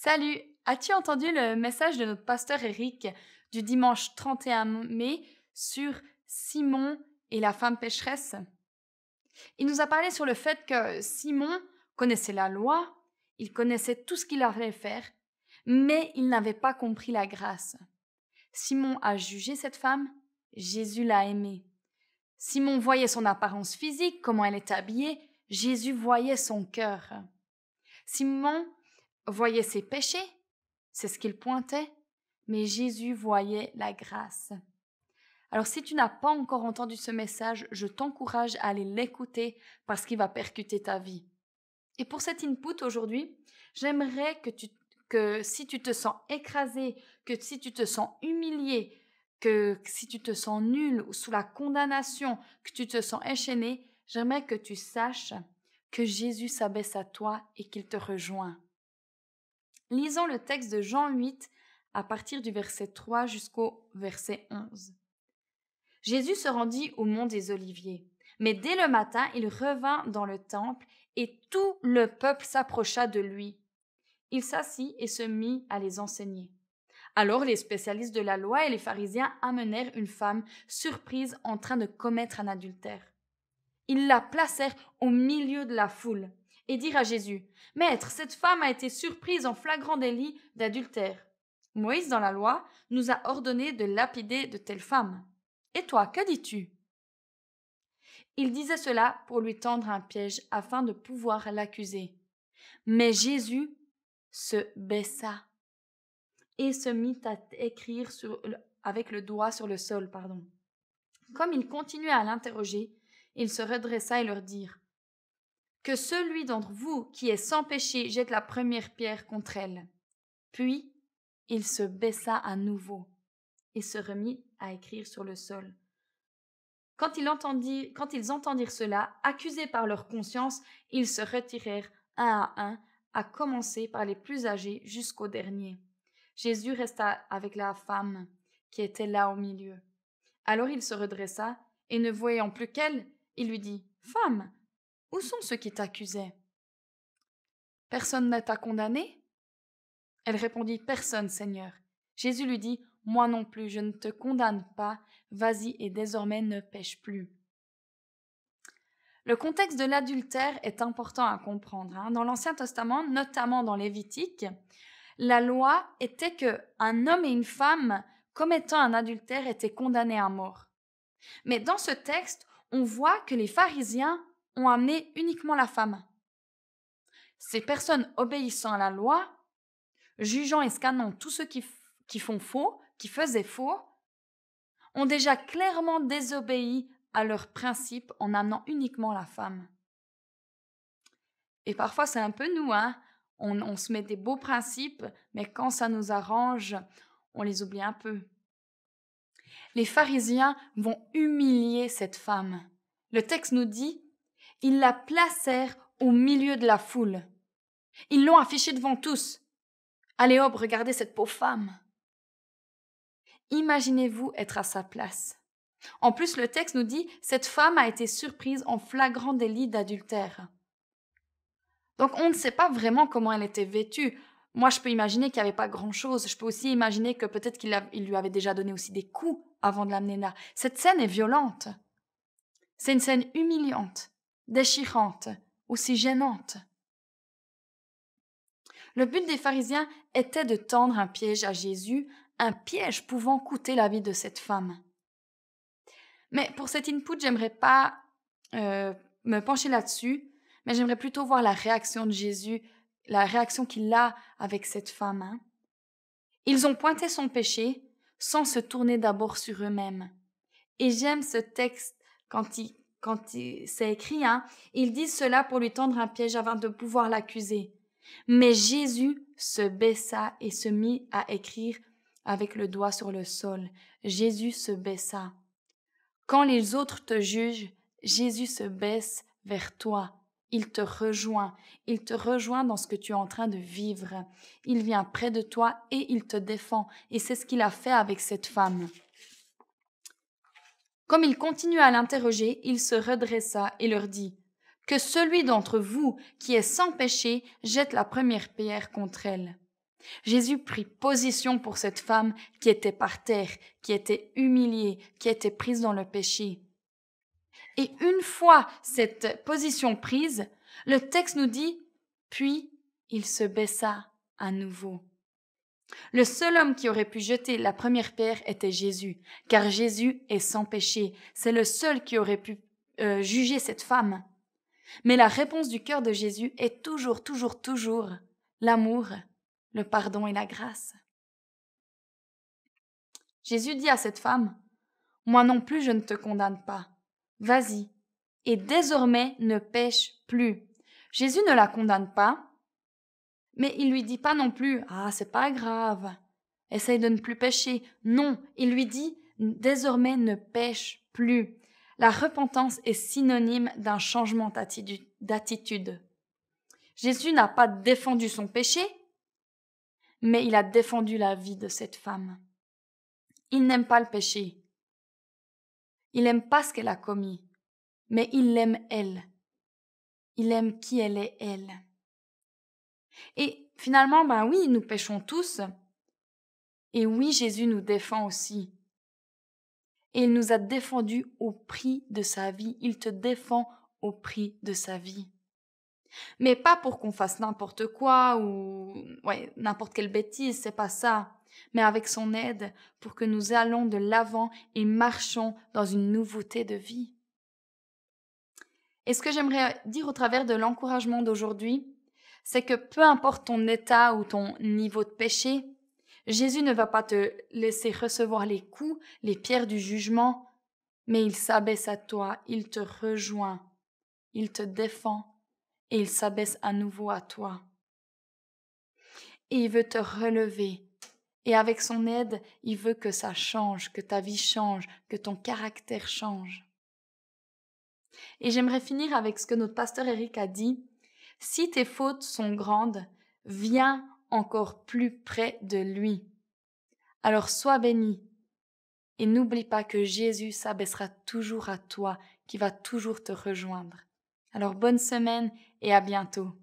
Salut As-tu entendu le message de notre pasteur Eric du dimanche 31 mai sur Simon et la femme pécheresse Il nous a parlé sur le fait que Simon connaissait la loi, il connaissait tout ce qu'il allait faire, mais il n'avait pas compris la grâce. Simon a jugé cette femme, Jésus l'a aimée. Simon voyait son apparence physique, comment elle est habillée, Jésus voyait son cœur. Simon voyait ses péchés, c'est ce qu'il pointait, mais Jésus voyait la grâce. Alors si tu n'as pas encore entendu ce message, je t'encourage à aller l'écouter parce qu'il va percuter ta vie. Et pour cet input aujourd'hui, j'aimerais que, que si tu te sens écrasé, que si tu te sens humilié, que si tu te sens nul ou sous la condamnation, que tu te sens enchaîné, j'aimerais que tu saches que Jésus s'abaisse à toi et qu'il te rejoint. Lisons le texte de Jean 8 à partir du verset 3 jusqu'au verset 11. Jésus se rendit au mont des Oliviers, mais dès le matin il revint dans le temple et tout le peuple s'approcha de lui. Il s'assit et se mit à les enseigner. Alors les spécialistes de la loi et les pharisiens amenèrent une femme surprise en train de commettre un adultère. Ils la placèrent au milieu de la foule et dire à Jésus Maître, cette femme a été surprise en flagrant délit d'adultère. Moïse, dans la loi, nous a ordonné de lapider de telles femmes. Et toi, que dis-tu Il disait cela pour lui tendre un piège afin de pouvoir l'accuser. Mais Jésus se baissa et se mit à écrire avec le doigt sur le sol. Pardon. Comme il continuait à l'interroger, il se redressa et leur dit, que celui d'entre vous qui est sans péché jette la première pierre contre elle. Puis il se baissa à nouveau et se remit à écrire sur le sol. Quand, quand ils entendirent cela, accusés par leur conscience, ils se retirèrent un à un, à commencer par les plus âgés jusqu'au dernier. Jésus resta avec la femme qui était là au milieu. Alors il se redressa, et ne voyant plus qu'elle, il lui dit Femme, où sont ceux qui t'accusaient Personne ne t'a condamné Elle répondit Personne, Seigneur. Jésus lui dit Moi non plus, je ne te condamne pas, vas-y et désormais ne pêche plus. Le contexte de l'adultère est important à comprendre. Hein. Dans l'Ancien Testament, notamment dans Lévitique, la loi était que un homme et une femme commettant un adultère étaient condamnés à mort. Mais dans ce texte, on voit que les pharisiens ont amené uniquement la femme. Ces personnes obéissant à la loi, jugeant et scannant tous ceux qui, font faux, qui faisaient faux, ont déjà clairement désobéi à leurs principes en amenant uniquement la femme. Et parfois, c'est un peu nous, hein. On, on, se met des beaux principes, mais quand ça nous arrange, on les oublie un peu. Les pharisiens vont humilier cette femme. Le texte nous dit ils la placèrent au milieu de la foule. Ils l'ont affichée devant tous. Allez hop, regardez cette pauvre femme. Imaginez-vous être à sa place. En plus, le texte nous dit cette femme a été surprise en flagrant délit d'adultère. Donc on ne sait pas vraiment comment elle était vêtue. Moi, je peux imaginer qu'il n'y avait pas grand-chose. Je peux aussi imaginer que peut-être qu'il lui avait déjà donné aussi des coups avant de l'amener là. Cette scène est violente. C'est une scène humiliante déchirante, aussi gênante. Le but des pharisiens était de tendre un piège à Jésus, un piège pouvant coûter la vie de cette femme. Mais pour cet input, j'aimerais pas euh, me pencher là-dessus, mais j'aimerais plutôt voir la réaction de Jésus, la réaction qu'il a avec cette femme. Hein. Ils ont pointé son péché sans se tourner d'abord sur eux-mêmes. Et j'aime ce texte quand il quand c'est écrit, hein, ils disent cela pour lui tendre un piège avant de pouvoir l'accuser. Mais Jésus se baissa et se mit à écrire avec le doigt sur le sol. Jésus se baissa. Quand les autres te jugent, Jésus se baisse vers toi. Il te rejoint. Il te rejoint dans ce que tu es en train de vivre. Il vient près de toi et il te défend. Et c'est ce qu'il a fait avec cette femme. Comme il continua à l'interroger, il se redressa et leur dit Que celui d'entre vous qui est sans péché jette la première pierre contre elle. Jésus prit position pour cette femme qui était par terre, qui était humiliée, qui était prise dans le péché. Et une fois cette position prise, le texte nous dit Puis il se baissa à nouveau. Le seul homme qui aurait pu jeter la première pierre était Jésus, car Jésus est sans péché. C'est le seul qui aurait pu euh, juger cette femme. Mais la réponse du cœur de Jésus est toujours, toujours, toujours l'amour, le pardon et la grâce. Jésus dit à cette femme, Moi non plus je ne te condamne pas. Vas-y, et désormais ne pêche plus. Jésus ne la condamne pas, mais il lui dit pas non plus Ah, c'est pas grave, essaye de ne plus pécher. Non, il lui dit Désormais ne pêche plus. La repentance est synonyme d'un changement d'attitude. Jésus n'a pas défendu son péché, mais il a défendu la vie de cette femme. Il n'aime pas le péché. Il n'aime pas ce qu'elle a commis, mais il l'aime elle. Il aime qui elle est elle. Et finalement, ben oui, nous péchons tous. Et oui, Jésus nous défend aussi. Et il nous a défendus au prix de sa vie. Il te défend au prix de sa vie. Mais pas pour qu'on fasse n'importe quoi ou ouais, n'importe quelle bêtise, c'est pas ça. Mais avec son aide, pour que nous allons de l'avant et marchons dans une nouveauté de vie. Et ce que j'aimerais dire au travers de l'encouragement d'aujourd'hui, c'est que peu importe ton état ou ton niveau de péché, Jésus ne va pas te laisser recevoir les coups, les pierres du jugement, mais il s'abaisse à toi, il te rejoint, il te défend, et il s'abaisse à nouveau à toi. Et il veut te relever, et avec son aide, il veut que ça change, que ta vie change, que ton caractère change. Et j'aimerais finir avec ce que notre pasteur Eric a dit si tes fautes sont grandes, viens encore plus près de lui. Alors sois béni et n'oublie pas que Jésus s'abaissera toujours à toi, qui va toujours te rejoindre. Alors bonne semaine et à bientôt.